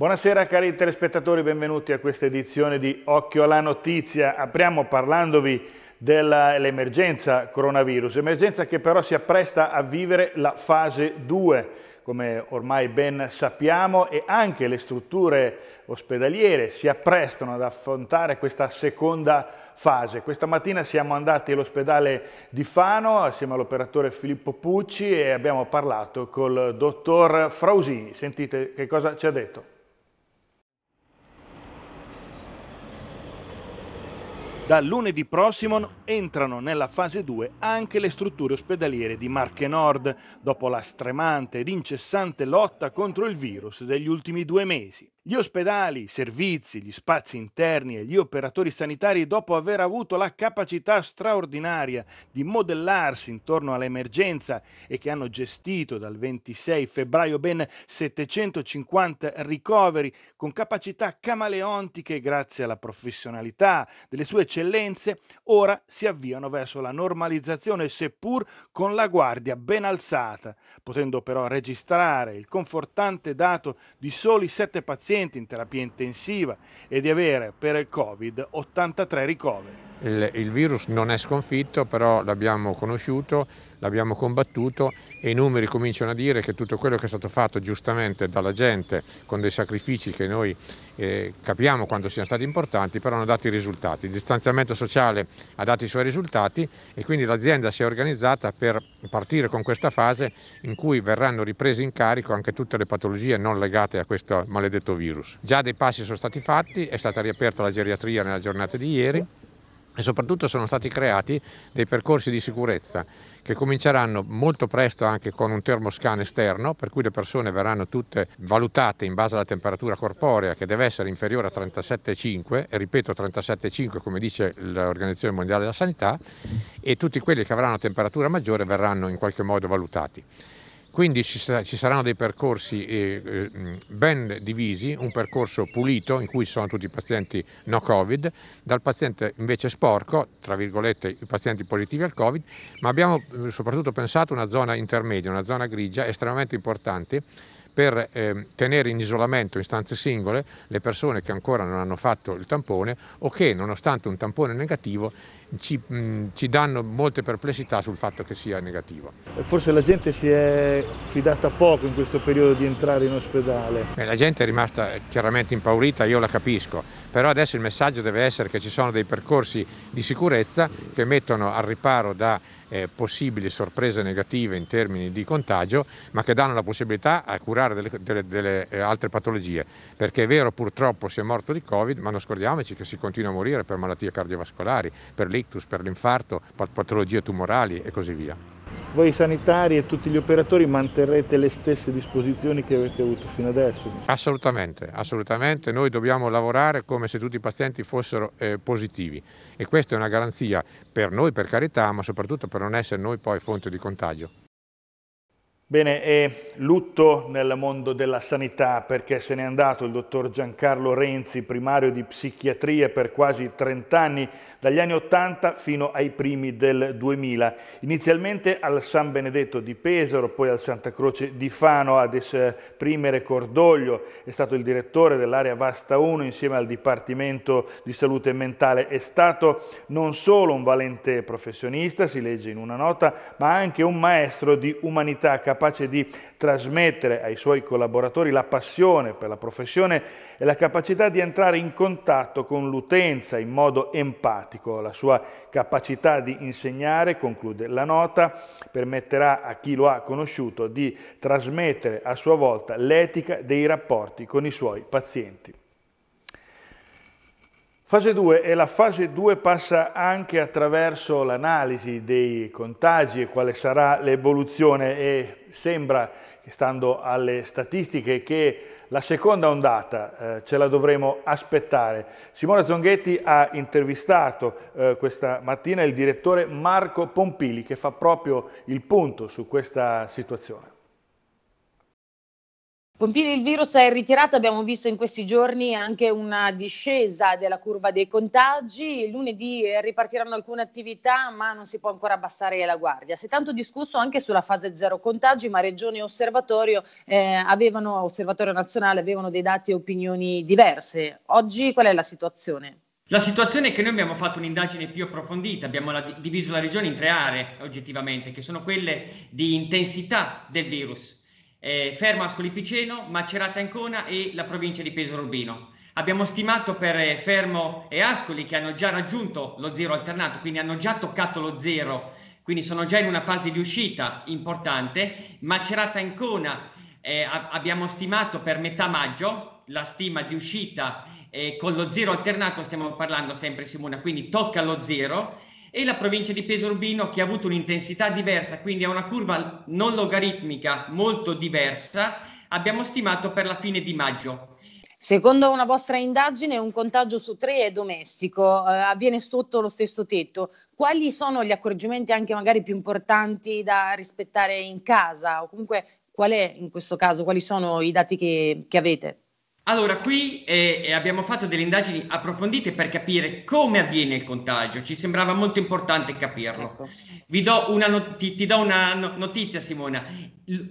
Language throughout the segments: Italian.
Buonasera cari telespettatori, benvenuti a questa edizione di Occhio alla Notizia. Apriamo parlandovi dell'emergenza coronavirus, emergenza che però si appresta a vivere la fase 2 come ormai ben sappiamo, e anche le strutture ospedaliere si apprestano ad affrontare questa seconda fase. Questa mattina siamo andati all'ospedale di Fano assieme all'operatore Filippo Pucci e abbiamo parlato col dottor Frausini. Sentite che cosa ci ha detto. Da lunedì prossimo entrano nella fase 2 anche le strutture ospedaliere di Marche Nord, dopo la stremante ed incessante lotta contro il virus degli ultimi due mesi. Gli ospedali, i servizi, gli spazi interni e gli operatori sanitari, dopo aver avuto la capacità straordinaria di modellarsi intorno all'emergenza e che hanno gestito dal 26 febbraio ben 750 ricoveri con capacità camaleontiche grazie alla professionalità delle sue eccellenze, ora si avviano verso la normalizzazione, seppur con la guardia ben alzata, potendo però registrare il confortante dato di soli 7 pazienti pazienti in terapia intensiva e di avere per il Covid 83 ricoveri il, il virus non è sconfitto, però l'abbiamo conosciuto, l'abbiamo combattuto e i numeri cominciano a dire che tutto quello che è stato fatto giustamente dalla gente con dei sacrifici che noi eh, capiamo quanto siano stati importanti, però hanno dato i risultati. Il distanziamento sociale ha dato i suoi risultati e quindi l'azienda si è organizzata per partire con questa fase in cui verranno riprese in carico anche tutte le patologie non legate a questo maledetto virus. Già dei passi sono stati fatti, è stata riaperta la geriatria nella giornata di ieri e soprattutto sono stati creati dei percorsi di sicurezza che cominceranno molto presto anche con un termoscan esterno per cui le persone verranno tutte valutate in base alla temperatura corporea che deve essere inferiore a 37,5 e ripeto 37,5 come dice l'Organizzazione Mondiale della Sanità e tutti quelli che avranno temperatura maggiore verranno in qualche modo valutati. Quindi ci, saranno dei percorsi eh, eh, ben divisi, un percorso pulito in cui ci sono tutti i pazienti no Covid, dal paziente invece sporco, tra virgolette i pazienti positivi al Covid, ma abbiamo eh, soprattutto pensato a una zona intermedia, una zona grigia estremamente importante per eh, tenere in isolamento in stanze singole le persone che ancora non hanno fatto il tampone o che nonostante un tampone negativo ci, mh, mm, ci danno molte perplessità sul fatto che sia negativo. Forse la gente si è fidata poco in questo periodo di entrare in ospedale. Beh, la gente è rimasta eh, chiaramente impaurita, io la capisco, però adesso il messaggio deve essere che ci sono dei percorsi di sicurezza che mettono al riparo da eh, possibili sorprese negative in termini di contagio, ma che danno la possibilità a curare delle, delle, delle eh, altre patologie, perché è vero purtroppo si è morto di Covid, ma non scordiamoci che si continua a morire per malattie cardiovascolari, per l'ictus, per l'infarto, patologie tumorali e così via. Voi sanitari e tutti gli operatori manterrete le stesse disposizioni che avete avuto fino adesso? Assolutamente, assolutamente. Noi dobbiamo lavorare come se tutti i pazienti fossero eh, positivi e questa è una garanzia per noi, per carità, ma soprattutto per non essere noi poi fonte di contagio. Bene, è lutto nel mondo della sanità perché se n'è andato il dottor Giancarlo Renzi, primario di psichiatria per quasi 30 anni, dagli anni 80 fino ai primi del 2000. Inizialmente al San Benedetto di Pesaro, poi al Santa Croce di Fano ad esprimere cordoglio. È stato il direttore dell'area Vasta 1 insieme al Dipartimento di Salute Mentale. È stato non solo un valente professionista, si legge in una nota, ma anche un maestro di umanità capace capace di trasmettere ai suoi collaboratori la passione per la professione e la capacità di entrare in contatto con l'utenza in modo empatico. La sua capacità di insegnare, conclude la nota, permetterà a chi lo ha conosciuto di trasmettere a sua volta l'etica dei rapporti con i suoi pazienti. Fase 2 e la fase 2 passa anche attraverso l'analisi dei contagi e quale sarà l'evoluzione e sembra, stando alle statistiche, che la seconda ondata eh, ce la dovremo aspettare. Simona Zonghetti ha intervistato eh, questa mattina il direttore Marco Pompili che fa proprio il punto su questa situazione. Con il virus è ritirato, abbiamo visto in questi giorni anche una discesa della curva dei contagi. Lunedì ripartiranno alcune attività, ma non si può ancora abbassare la guardia. Si è tanto discusso anche sulla fase zero contagi, ma Regione e Osservatorio, eh, avevano, Osservatorio Nazionale avevano dei dati e opinioni diverse. Oggi qual è la situazione? La situazione è che noi abbiamo fatto un'indagine più approfondita, abbiamo la, diviso la regione in tre aree oggettivamente, che sono quelle di intensità del virus eh, Fermo Ascoli Piceno, Macerata Ancona e la provincia di Pesaro Urbino. Abbiamo stimato per eh, Fermo e Ascoli che hanno già raggiunto lo zero alternato, quindi hanno già toccato lo zero, quindi sono già in una fase di uscita importante. Macerata Ancona eh, abbiamo stimato per metà maggio la stima di uscita eh, con lo zero alternato, stiamo parlando sempre Simona, quindi tocca lo zero e la provincia di Peso Urbino che ha avuto un'intensità diversa, quindi ha una curva non logaritmica molto diversa, abbiamo stimato per la fine di maggio. Secondo una vostra indagine, un contagio su tre è domestico, eh, avviene sotto lo stesso tetto. Quali sono gli accorgimenti anche magari più importanti da rispettare in casa? O comunque qual è in questo caso, quali sono i dati che, che avete? Allora, qui eh, eh, abbiamo fatto delle indagini approfondite per capire come avviene il contagio, ci sembrava molto importante capirlo. Ecco. Do not- ti, do una notizia Simona,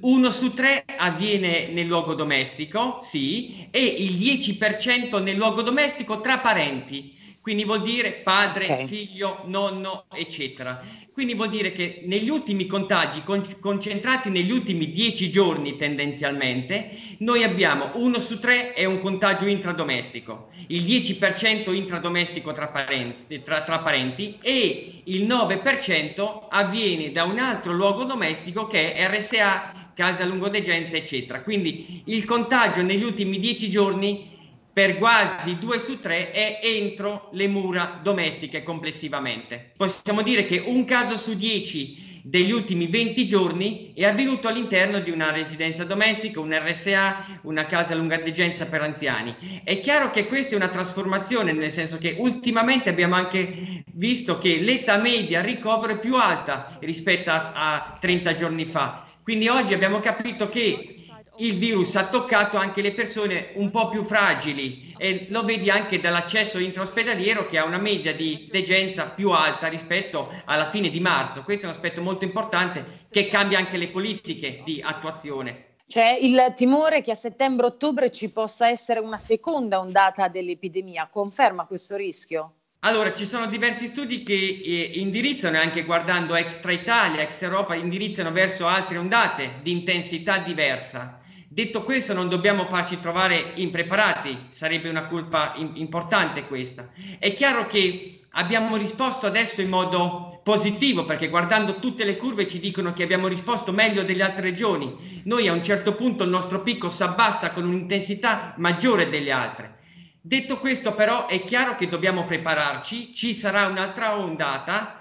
uno su tre avviene nel luogo domestico, sì, e il 10% nel luogo domestico tra parenti. Quindi vuol dire padre, okay. figlio, nonno, eccetera. Quindi vuol dire che negli ultimi contagi, con, concentrati negli ultimi dieci giorni tendenzialmente, noi abbiamo uno su tre è un contagio intradomestico, il 10% intradomestico tra parenti, tra, tra parenti e il 9% avviene da un altro luogo domestico che è RSA, casa lungodegenza, eccetera. Quindi il contagio negli ultimi dieci giorni per quasi 2 su 3 è entro le mura domestiche complessivamente. Possiamo dire che un caso su 10 degli ultimi 20 giorni è avvenuto all'interno di una residenza domestica, un RSA, una casa a lunga degenza per anziani. È chiaro che questa è una trasformazione, nel senso che ultimamente abbiamo anche visto che l'età media ricovero è più alta rispetto a 30 giorni fa. Quindi oggi abbiamo capito che il virus ha toccato anche le persone un po' più fragili e lo vedi anche dall'accesso intraospedaliero che ha una media di degenza più alta rispetto alla fine di marzo. Questo è un aspetto molto importante che cambia anche le politiche di attuazione. C'è il timore che a settembre-ottobre ci possa essere una seconda ondata dell'epidemia. Conferma questo rischio? Allora, ci sono diversi studi che eh, indirizzano, anche guardando extra Italia, ex Europa, indirizzano verso altre ondate di intensità diversa. Detto questo, non dobbiamo farci trovare impreparati, sarebbe una colpa in- importante questa. È chiaro che abbiamo risposto adesso in modo positivo, perché guardando tutte le curve ci dicono che abbiamo risposto meglio delle altre regioni. Noi a un certo punto il nostro picco si abbassa con un'intensità maggiore delle altre. Detto questo però è chiaro che dobbiamo prepararci, ci sarà un'altra ondata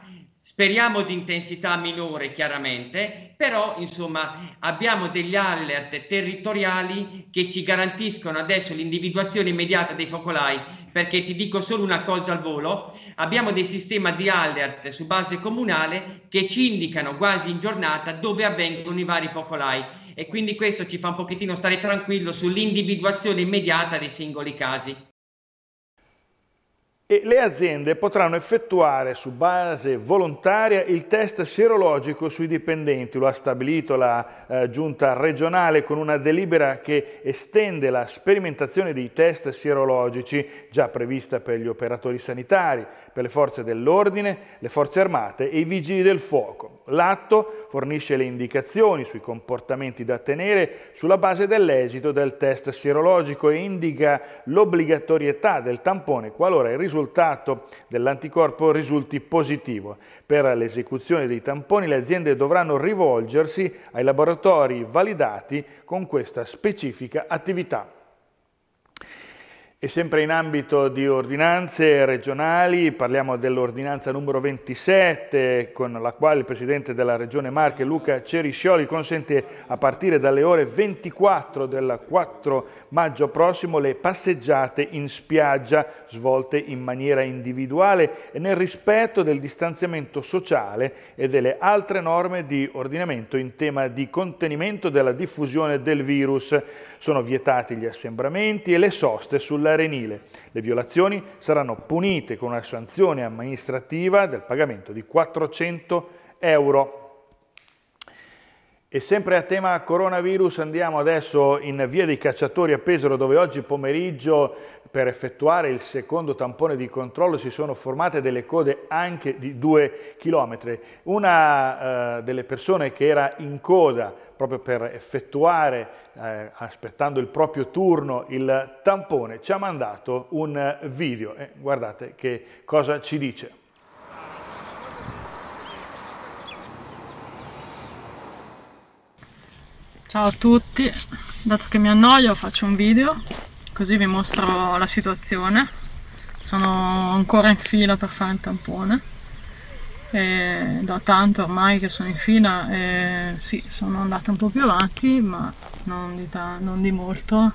Speriamo di intensità minore chiaramente, però insomma abbiamo degli alert territoriali che ci garantiscono adesso l'individuazione immediata dei focolai perché ti dico solo una cosa al volo, abbiamo dei sistemi di alert su base comunale che ci indicano quasi in giornata dove avvengono i vari focolai e quindi questo ci fa un pochettino stare tranquillo sull'individuazione immediata dei singoli casi e le aziende potranno effettuare su base volontaria il test sierologico sui dipendenti, lo ha stabilito la eh, giunta regionale con una delibera che estende la sperimentazione dei test sierologici già prevista per gli operatori sanitari, per le forze dell'ordine, le forze armate e i vigili del fuoco. L'atto fornisce le indicazioni sui comportamenti da tenere sulla base dell'esito del test sierologico e indica l'obbligatorietà del tampone qualora il risultato dell'anticorpo risulti positivo. Per l'esecuzione dei tamponi le aziende dovranno rivolgersi ai laboratori validati con questa specifica attività. E sempre in ambito di ordinanze regionali parliamo dell'ordinanza numero 27 con la quale il Presidente della Regione Marche Luca Ceriscioli consente a partire dalle ore 24 del 4 maggio prossimo le passeggiate in spiaggia svolte in maniera individuale e nel rispetto del distanziamento sociale e delle altre norme di ordinamento in tema di contenimento della diffusione del virus. Sono vietati gli assembramenti e le soste sull'arenile. Le violazioni saranno punite con una sanzione amministrativa del pagamento di 400 euro. E sempre a tema coronavirus andiamo adesso in via dei cacciatori a Pesaro dove oggi pomeriggio per effettuare il secondo tampone di controllo si sono formate delle code anche di due chilometri. Una eh, delle persone che era in coda proprio per effettuare, eh, aspettando il proprio turno, il tampone ci ha mandato un video. Eh, guardate che cosa ci dice. Ciao a tutti, dato che mi annoio faccio un video così vi mostro la situazione. Sono ancora in fila per fare il tampone. E da tanto ormai che sono in fila e sì, sono andata un po' più avanti, ma non di, non di molto.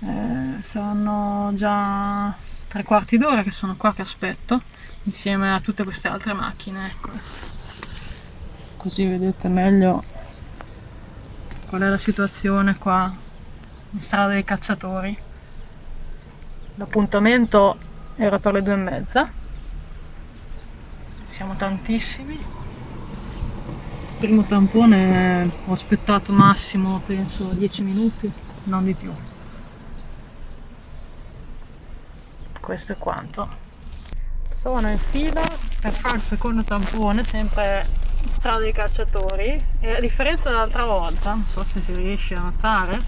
Eh, saranno già tre quarti d'ora che sono qua che aspetto insieme a tutte queste altre macchine. Ecco. Così vedete meglio qual è la situazione qua in strada dei cacciatori. L'appuntamento era per le due e mezza, siamo tantissimi. Il primo tampone ho aspettato massimo penso 10 minuti, non di più. Questo è quanto. Sono in fila per fare il secondo tampone, sempre strada dei cacciatori e a differenza dell'altra volta non so se si riesce a notare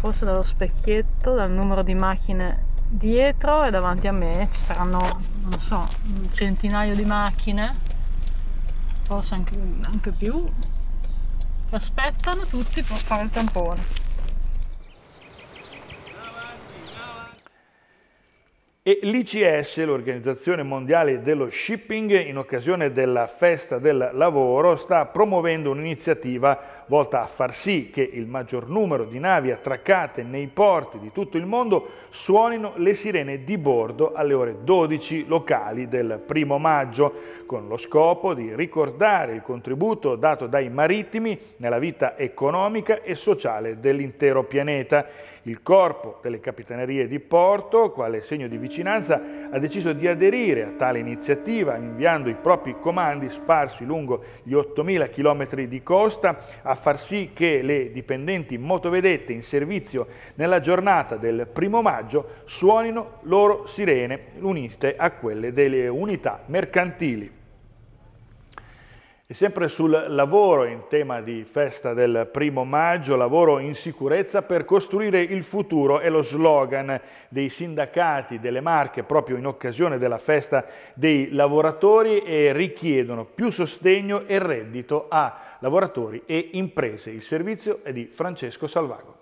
forse dallo specchietto dal numero di macchine dietro e davanti a me ci saranno non so un centinaio di macchine forse anche, anche più che aspettano tutti per fare il tampone e l'ICS, l'Organizzazione Mondiale dello Shipping, in occasione della Festa del Lavoro, sta promuovendo un'iniziativa volta a far sì che il maggior numero di navi attraccate nei porti di tutto il mondo suonino le sirene di bordo alle ore 12 locali del primo maggio, con lo scopo di ricordare il contributo dato dai marittimi nella vita economica e sociale dell'intero pianeta. Il corpo delle capitanerie di Porto, quale segno di vicinanza, ha deciso di aderire a tale iniziativa inviando i propri comandi sparsi lungo gli 8.000 km di costa a far sì che le dipendenti motovedette in servizio nella giornata del primo maggio suonino loro sirene unite a quelle delle unità mercantili. E sempre sul lavoro in tema di festa del primo maggio, lavoro in sicurezza per costruire il futuro è lo slogan dei sindacati delle Marche proprio in occasione della festa dei lavoratori e richiedono più sostegno e reddito a lavoratori e imprese. Il servizio è di Francesco Salvago.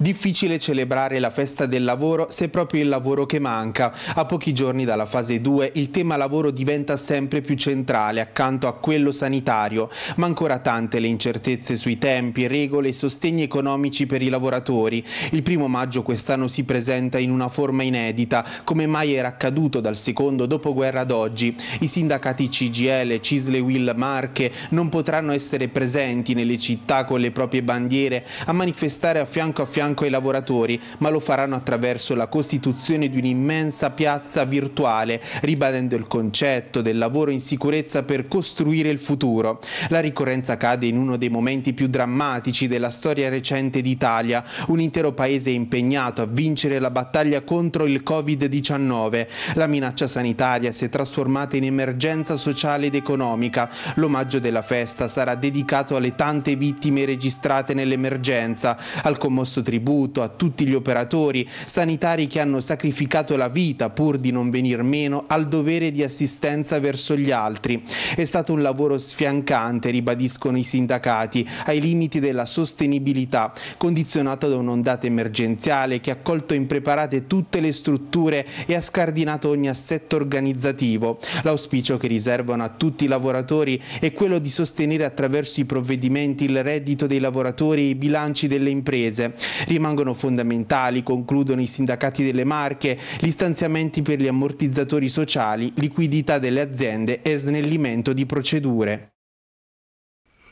Difficile celebrare la festa del lavoro se è proprio il lavoro che manca. A pochi giorni dalla fase 2 il tema lavoro diventa sempre più centrale accanto a quello sanitario, ma ancora tante le incertezze sui tempi, regole e sostegni economici per i lavoratori. Il primo maggio quest'anno si presenta in una forma inedita, come mai era accaduto dal secondo dopoguerra ad oggi. I sindacati CGL, Cisle Will Marche non potranno essere presenti nelle città con le proprie bandiere a manifestare a fianco a fianco fianco ai lavoratori, ma lo faranno attraverso la costituzione di un'immensa piazza virtuale, ribadendo il concetto del lavoro in sicurezza per costruire il futuro. La ricorrenza cade in uno dei momenti più drammatici della storia recente d'Italia, un intero paese è impegnato a vincere la battaglia contro il Covid-19. La minaccia sanitaria si è trasformata in emergenza sociale ed economica. L'omaggio della festa sarà dedicato alle tante vittime registrate nell'emergenza, al commosso tribunale tributo a tutti gli operatori sanitari che hanno sacrificato la vita pur di non venir meno al dovere di assistenza verso gli altri. È stato un lavoro sfiancante, ribadiscono i sindacati, ai limiti della sostenibilità, condizionato da un'ondata emergenziale che ha colto impreparate tutte le strutture e ha scardinato ogni assetto organizzativo. L'auspicio che riservano a tutti i lavoratori è quello di sostenere attraverso i provvedimenti il reddito dei lavoratori e i bilanci delle imprese rimangono fondamentali, concludono i sindacati delle Marche, gli stanziamenti per gli ammortizzatori sociali, liquidità delle aziende e snellimento di procedure.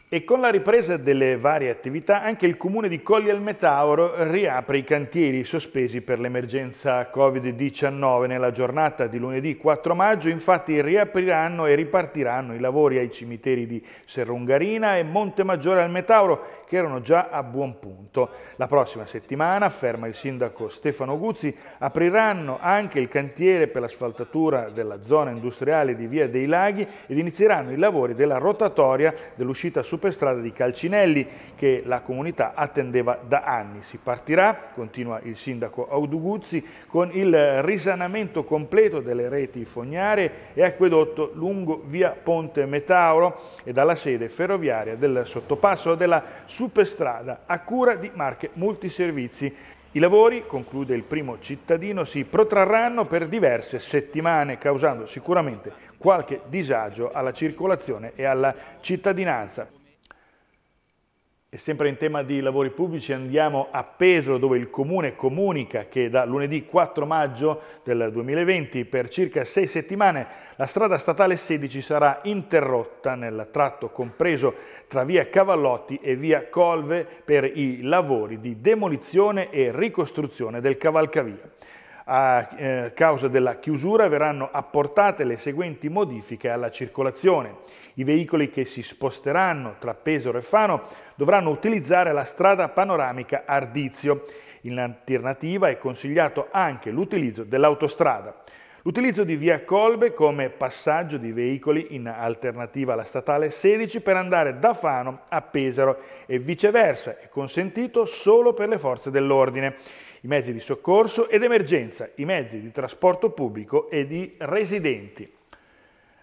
E con la ripresa delle varie attività anche il comune di Colli al Metauro riapre i cantieri sospesi per l'emergenza Covid-19. Nella giornata di lunedì 4 maggio infatti riapriranno e ripartiranno i lavori ai cimiteri di Serrungarina e Monte Maggiore al Metauro che erano già a buon punto. La prossima settimana, afferma il sindaco Stefano Guzzi, apriranno anche il cantiere per l'asfaltatura della zona industriale di Via dei Laghi ed inizieranno i lavori della rotatoria dell'uscita su superstrada di Calcinelli che la comunità attendeva da anni. Si partirà, continua il sindaco Auduguzzi, con il risanamento completo delle reti fognarie e acquedotto lungo via Ponte Metauro e dalla sede ferroviaria del sottopasso della superstrada a cura di marche multiservizi. I lavori, conclude il primo cittadino, si protrarranno per diverse settimane, causando sicuramente qualche disagio alla circolazione e alla cittadinanza. E sempre in tema di lavori pubblici andiamo a Pesaro dove il comune comunica che da lunedì 4 maggio del 2020 per circa sei settimane la strada statale 16 sarà interrotta nel tratto compreso tra via Cavallotti e via Colve per i lavori di demolizione e ricostruzione del cavalcavia. A eh, causa della chiusura verranno apportate le seguenti modifiche alla circolazione. I veicoli che si sposteranno tra Pesaro e Fano dovranno utilizzare la strada panoramica Ardizio. In alternativa è consigliato anche l'utilizzo dell'autostrada. L'utilizzo di via Colbe come passaggio di veicoli in alternativa alla statale 16 per andare da Fano a Pesaro e viceversa è consentito solo per le forze dell'ordine, i mezzi di soccorso ed emergenza, i mezzi di trasporto pubblico e di residenti.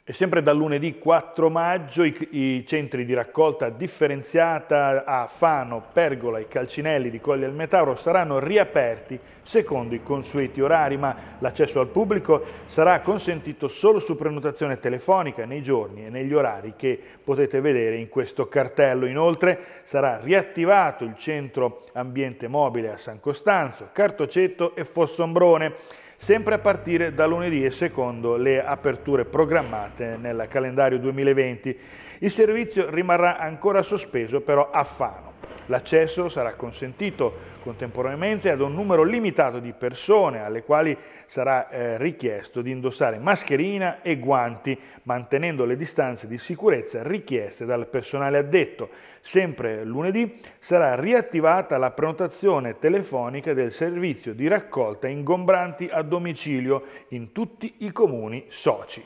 E sempre dal lunedì 4 maggio i, i, centri di raccolta differenziata a Fano, Pergola e Calcinelli di Colli del Metauro saranno riaperti secondo i consueti orari, ma l'accesso al pubblico sarà consentito solo su prenotazione telefonica nei giorni e negli orari che potete vedere in questo cartello. Inoltre sarà riattivato il centro ambiente mobile a San Costanzo, Cartoceto e Fossombrone sempre a partire da lunedì e secondo le aperture programmate nel calendario 2020. Il servizio rimarrà ancora sospeso però a Fano. L'accesso sarà consentito contemporaneamente ad un numero limitato di persone alle quali sarà eh, richiesto di indossare mascherina e guanti, mantenendo le distanze di sicurezza richieste dal personale addetto. Sempre lunedì sarà riattivata la prenotazione telefonica del servizio di raccolta ingombranti a domicilio in tutti i comuni soci.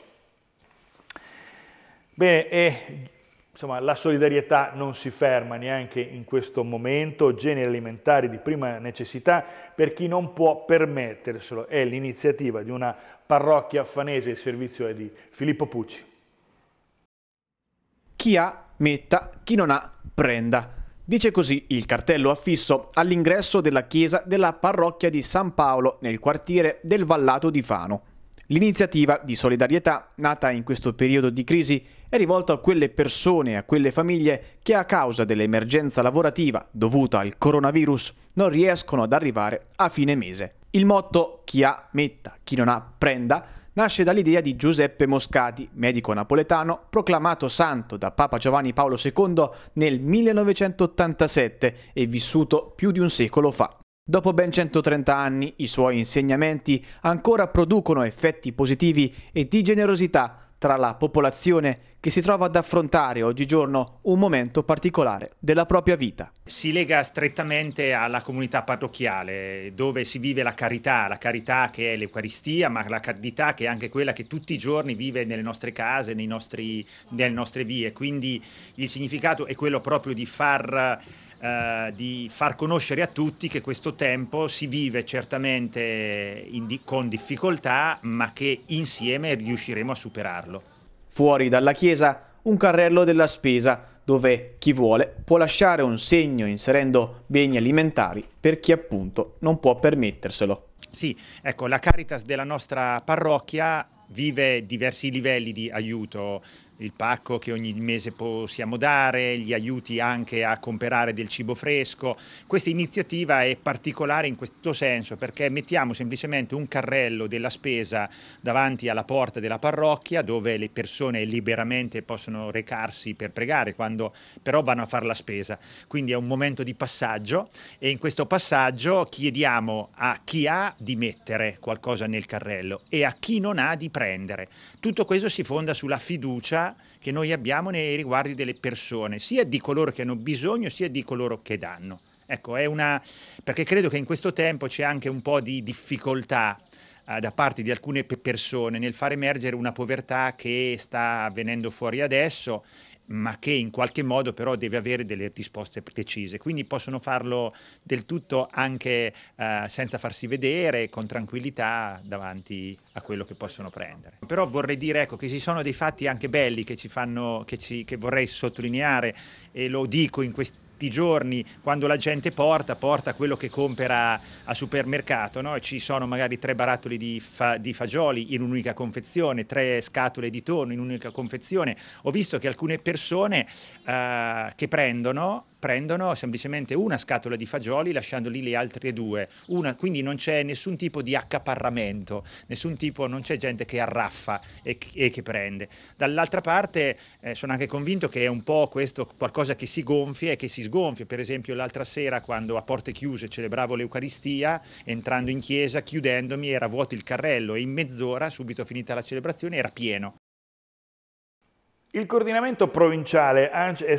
Bene, e insomma, la solidarietà non si ferma neanche in questo momento, generi alimentari di prima necessità per chi non può permetterselo, è l'iniziativa di una parrocchia affanese, il servizio è di Filippo Pucci. Chi ha, metta, chi non ha, prenda. Dice così il cartello affisso all'ingresso della chiesa della parrocchia di San Paolo nel quartiere del Vallato di Fano. L'iniziativa di solidarietà, nata in questo periodo di crisi, è rivolta a quelle persone e a quelle famiglie che a causa dell'emergenza lavorativa dovuta al coronavirus non riescono ad arrivare a fine mese. Il motto chi ha metta, chi non ha prenda nasce dall'idea di Giuseppe Moscati, medico napoletano, proclamato santo da Papa Giovanni Paolo II nel 1987 e vissuto più di un secolo fa. Dopo ben 130 anni i suoi insegnamenti ancora producono effetti positivi e di generosità tra la popolazione che si trova ad affrontare oggigiorno un momento particolare della propria vita. Si lega strettamente alla comunità parrocchiale dove si vive la carità, la carità che è l'Eucaristia, ma la carità che è anche quella che tutti i giorni vive nelle nostre case, nostri, nelle nostre vie. Quindi il significato è quello proprio di far eh, di far conoscere a tutti che questo tempo si vive certamente di con difficoltà, ma che insieme riusciremo a superarlo. Fuori dalla chiesa un carrello della spesa dove chi vuole può lasciare un segno inserendo beni alimentari per chi appunto non può permetterselo. Sì, ecco, la Caritas della nostra parrocchia vive diversi livelli di aiuto il pacco che ogni mese possiamo dare, gli aiuti anche a comprare del cibo fresco. Questa iniziativa è particolare in questo senso perché mettiamo semplicemente un carrello della spesa davanti alla porta della parrocchia dove le persone liberamente possono recarsi per pregare quando però vanno a fare la spesa. Quindi è un momento di passaggio e in questo passaggio chiediamo a chi ha di mettere qualcosa nel carrello e a chi non ha di prendere. Tutto questo si fonda sulla fiducia che noi abbiamo nei riguardi delle persone, sia di coloro che hanno bisogno, sia di coloro che danno. Ecco, è una... perché credo che in questo tempo c'è anche un po' di difficoltà eh, da parte di alcune persone nel far emergere una povertà che sta venendo fuori adesso ma che in qualche modo però deve avere delle risposte precise. Quindi possono farlo del tutto anche eh, senza farsi vedere, con tranquillità davanti a quello che possono prendere. Però vorrei dire ecco, che ci sono dei fatti anche belli che, ci fanno, che, ci, che vorrei sottolineare e lo dico in questi tutti i giorni quando la gente porta, porta quello che compra al supermercato, no? ci sono magari tre barattoli di, fa, di fagioli in un'unica confezione, tre scatole di tonno in un'unica confezione. Ho visto che alcune persone eh, che prendono prendono semplicemente una scatola di fagioli lasciando lì le altre due, una, quindi non c'è nessun tipo di accaparramento, nessun tipo, non c'è gente che arraffa e, e che prende. Dall'altra parte eh, sono anche convinto che è un po' questo qualcosa che si gonfia e che si sgonfia, per esempio l'altra sera quando a porte chiuse celebravo l'Eucaristia, entrando in chiesa, chiudendomi era vuoto il carrello e in mezz'ora, subito finita la celebrazione, era pieno. Il coordinamento provinciale ANCE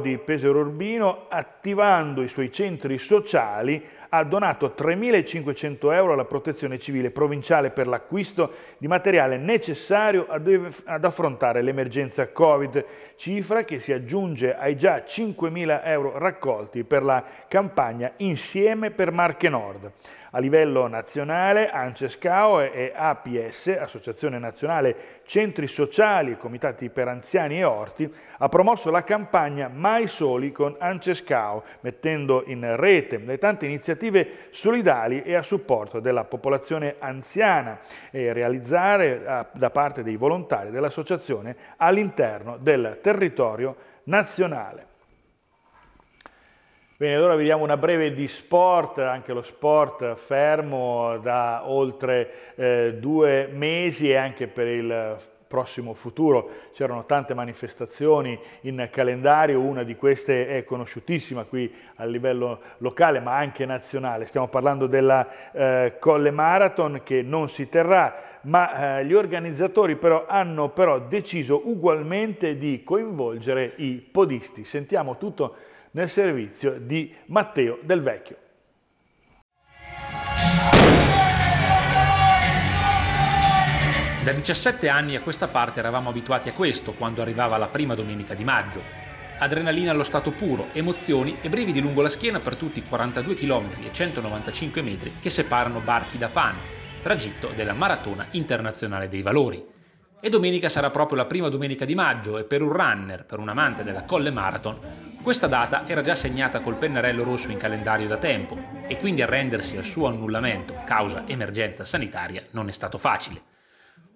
di Pesero Urbino, attivando i suoi centri sociali, ha donato 3.500 euro alla protezione civile provinciale per l'acquisto di materiale necessario ad affrontare l'emergenza Covid, cifra che si aggiunge ai già 5.000 euro raccolti per la campagna Insieme per Marche Nord. A livello nazionale, Ancescao e APS, Associazione Nazionale Centri Sociali, Comitati per Anziani e Orti, ha promosso la campagna Mai Soli con Ancescao, mettendo in rete le tante iniziative iniziative solidali e a supporto della popolazione anziana e realizzare eh, da parte dei volontari dell'associazione all'interno del territorio nazionale. Bene, allora vediamo una breve di sport, anche lo sport fermo da oltre eh, due mesi e anche per il prossimo futuro. C'erano tante manifestazioni in calendario, una di queste è conosciutissima qui a livello locale ma anche nazionale. Stiamo parlando della eh, Colle Marathon che non si terrà, ma eh, gli organizzatori però hanno però deciso ugualmente di coinvolgere i podisti. Sentiamo tutto nel servizio di Matteo Del Vecchio. Da 17 anni a questa parte eravamo abituati a questo quando arrivava la prima domenica di maggio. Adrenalina allo stato puro, emozioni e brividi lungo la schiena per tutti i 42 km e 195 metri che separano Barchi da Fano, tragitto della Maratona Internazionale dei Valori. E domenica sarà proprio la prima domenica di maggio e per un runner, per un amante della Colle Marathon, questa data era già segnata col pennarello rosso in calendario da tempo e quindi arrendersi al suo annullamento causa emergenza sanitaria non è stato facile.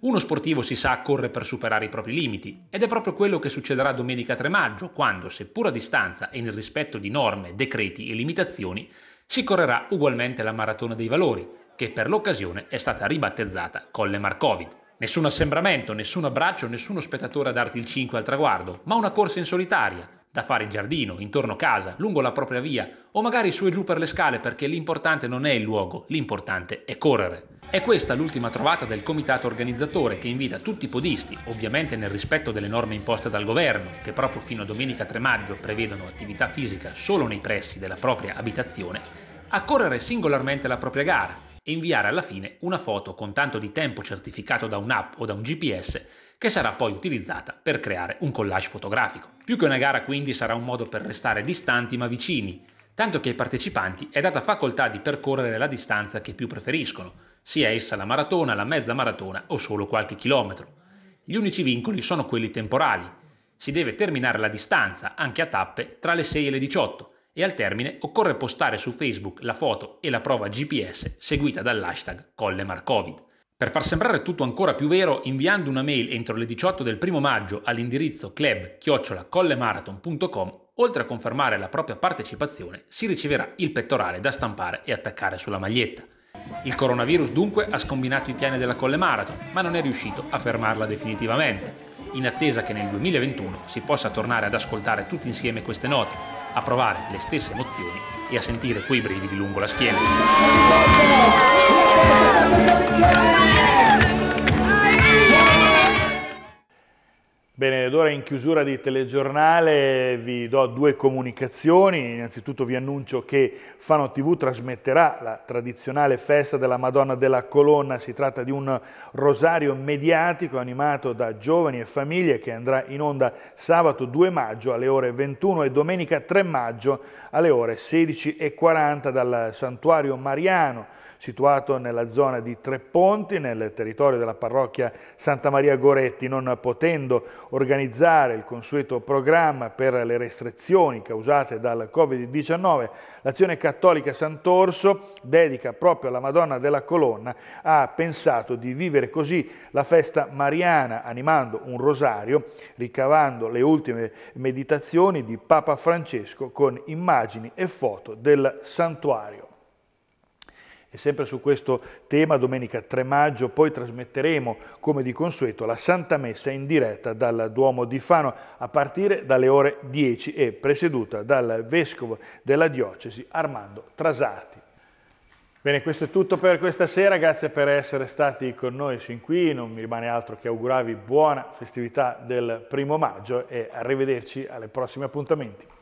Uno sportivo si sa corre per superare i propri limiti ed è proprio quello che succederà domenica 3 maggio quando, seppur a distanza e nel rispetto di norme, decreti e limitazioni, si correrà ugualmente la maratona dei valori, che per l'occasione è stata ribattezzata Colle Marcovid. Nessun assembramento, nessun abbraccio, nessuno spettatore a darti il 5 al traguardo, ma una corsa in solitaria, da fare in giardino, intorno a casa, lungo la propria via o magari su e giù per le scale perché l'importante non è il luogo, l'importante è correre. È questa l'ultima trovata del comitato organizzatore che invita tutti i podisti, ovviamente nel rispetto delle norme imposte dal governo, che proprio fino a domenica 3 maggio prevedono attività fisica solo nei pressi della propria abitazione, a correre singolarmente la propria gara e inviare alla fine una foto con tanto di tempo certificato da un'app o da un GPS che sarà poi utilizzata per creare un collage fotografico. Più che una gara quindi sarà un modo per restare distanti ma vicini, tanto che ai partecipanti è data facoltà di percorrere la distanza che più preferiscono, sia essa la maratona, la mezza maratona o solo qualche chilometro. Gli unici vincoli sono quelli temporali. Si deve terminare la distanza, anche a tappe, tra le 6 e le 18 e al termine occorre postare su Facebook la foto e la prova GPS seguita dall'hashtag Colle Marcovid. Per far sembrare tutto ancora più vero, inviando una mail entro le 18 del primo maggio all'indirizzo club-collemarathon.com, oltre a confermare la propria partecipazione, si riceverà il pettorale da stampare e attaccare sulla maglietta. Il coronavirus dunque ha scombinato i piani della Colle Marathon, ma non è riuscito a fermarla definitivamente, in attesa che nel 2021 si possa tornare ad ascoltare tutti insieme queste note, a provare le stesse emozioni e a sentire quei brividi lungo la schiena. Bene, ed ora in chiusura di telegiornale vi do due comunicazioni. Innanzitutto vi annuncio che Fano TV trasmetterà la tradizionale festa della Madonna della Colonna. Si tratta di un rosario mediatico animato da giovani e famiglie che andrà in onda sabato 2 maggio alle ore 21 e domenica 3 maggio alle ore 16.40 dal Santuario Mariano situato nella zona di Tre Ponti, nel territorio della parrocchia Santa Maria Goretti, non potendo organizzare il consueto programma per le restrizioni causate dal Covid-19. L'azione cattolica Sant'Orso, dedica proprio alla Madonna della Colonna, ha pensato di vivere così la festa mariana, animando un rosario, ricavando le ultime meditazioni di Papa Francesco con immagini e foto del santuario. E sempre su questo tema, domenica 3 maggio, poi trasmetteremo, come di consueto, la Santa Messa in diretta dal Duomo di Fano a partire dalle ore 10 e presieduta dal Vescovo della Diocesi Armando Trasati. Bene, questo è tutto per questa sera, grazie per essere stati con noi sin qui, non mi rimane altro che augurarvi buona festività del primo maggio e arrivederci alle prossime appuntamenti.